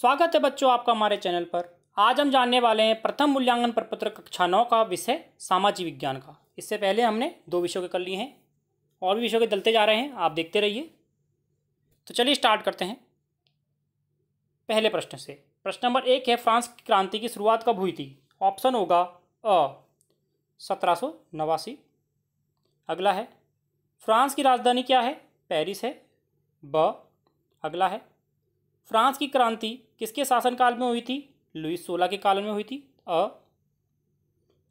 स्वागत है बच्चों आपका हमारे चैनल पर आज हम जानने वाले हैं प्रथम मूल्यांकन प्रपत्र कक्षा नौ का विषय सामाजिक विज्ञान का इससे पहले हमने दो विषयों के कर लिए हैं और भी विषयों के दलते जा रहे हैं आप देखते रहिए तो चलिए स्टार्ट करते हैं पहले प्रश्न से प्रश्न नंबर एक है फ्रांस की क्रांति की शुरुआत कब हुई थी ऑप्शन होगा अ सत्रह नवासी अगला है फ्रांस की राजधानी क्या है पेरिस है ब अगला है फ्रांस की क्रांति किसके शासनकाल में हुई थी लुईस सोलह के काल में हुई थी अ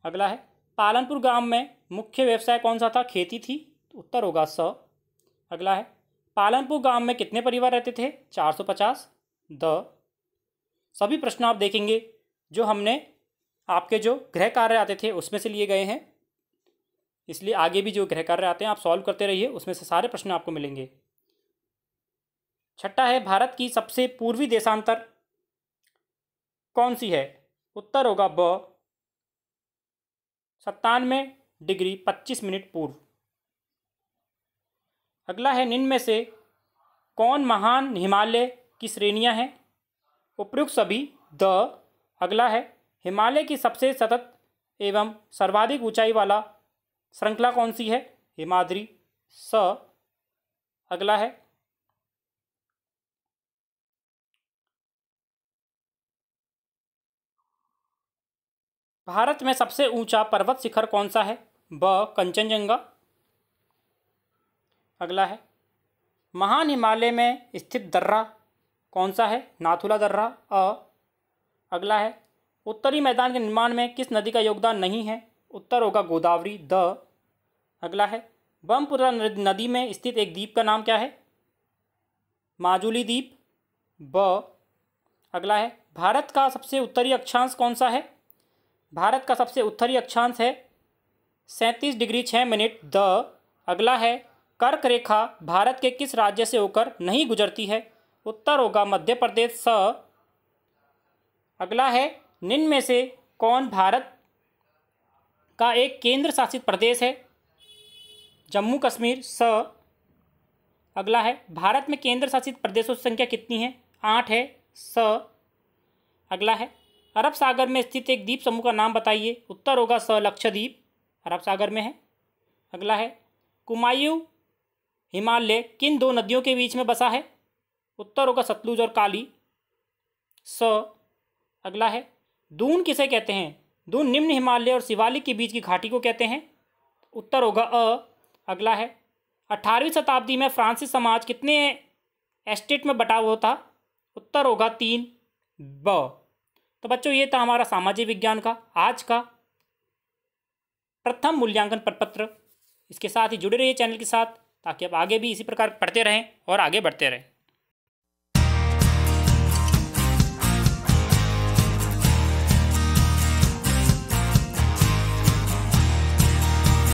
अगला है पालनपुर गांव में मुख्य व्यवसाय कौन सा था खेती थी तो उत्तर होगा स अगला है पालनपुर गांव में कितने परिवार रहते थे चार सौ पचास द सभी प्रश्न आप देखेंगे जो हमने आपके जो गृह कार्य आते थे उसमें से लिए गए हैं इसलिए आगे भी जो गृह कार्य आते हैं आप सॉल्व करते रहिए उसमें से सारे प्रश्न आपको मिलेंगे छठा है भारत की सबसे पूर्वी देशांतर कौन सी है उत्तर होगा ब सत्तानवे डिग्री पच्चीस मिनट पूर्व अगला है निम्न में से कौन महान हिमालय की श्रेणियां हैं उपयुक्त सभी द अगला है हिमालय की सबसे सतत एवं सर्वाधिक ऊंचाई वाला श्रृंखला कौन सी है हिमाद्री स अगला है भारत में सबसे ऊंचा पर्वत शिखर कौन सा है ब कंचनजंगा अगला है महान हिमालय में स्थित दर्रा कौन सा है नाथुला दर्रा अ अगला है उत्तरी मैदान के निर्माण में किस नदी का योगदान नहीं है उत्तर होगा गोदावरी द अगला है बमपुरा नदी में स्थित एक द्वीप का नाम क्या है माजुली द्वीप ब अगला है भारत का सबसे उत्तरी अक्षांश कौन सा है भारत का सबसे उत्तरी अक्षांश है सैंतीस डिग्री छः मिनट द अगला है कर्क रेखा भारत के किस राज्य से होकर नहीं गुजरती है उत्तर होगा मध्य प्रदेश स अगला है निन्न में से कौन भारत का एक केंद्र शासित प्रदेश है जम्मू कश्मीर स अगला है भारत में केंद्र शासित प्रदेशों की संख्या कितनी है आठ है स अगला है अरब सागर में स्थित एक द्वीप समूह का नाम बताइए उत्तर होगा स लक्षद्वीप अरब सागर में है अगला है कुमायु हिमालय किन दो नदियों के बीच में बसा है उत्तर होगा सतलुज और काली स अगला है दून किसे कहते हैं दून निम्न हिमालय और शिवालिक के बीच की घाटी को कहते हैं उत्तर होगा अ अगला है अठारहवीं शताब्दी में फ्रांसी समाज कितने एस्टेट में बटा हुआ था उत्तर होगा तीन ब तो बच्चों ये था हमारा सामाजिक विज्ञान का आज का प्रथम मूल्यांकन प्रपत्र इसके साथ ही जुड़े रहिए चैनल के साथ ताकि आप आगे भी इसी प्रकार पढ़ते रहें और आगे बढ़ते रहें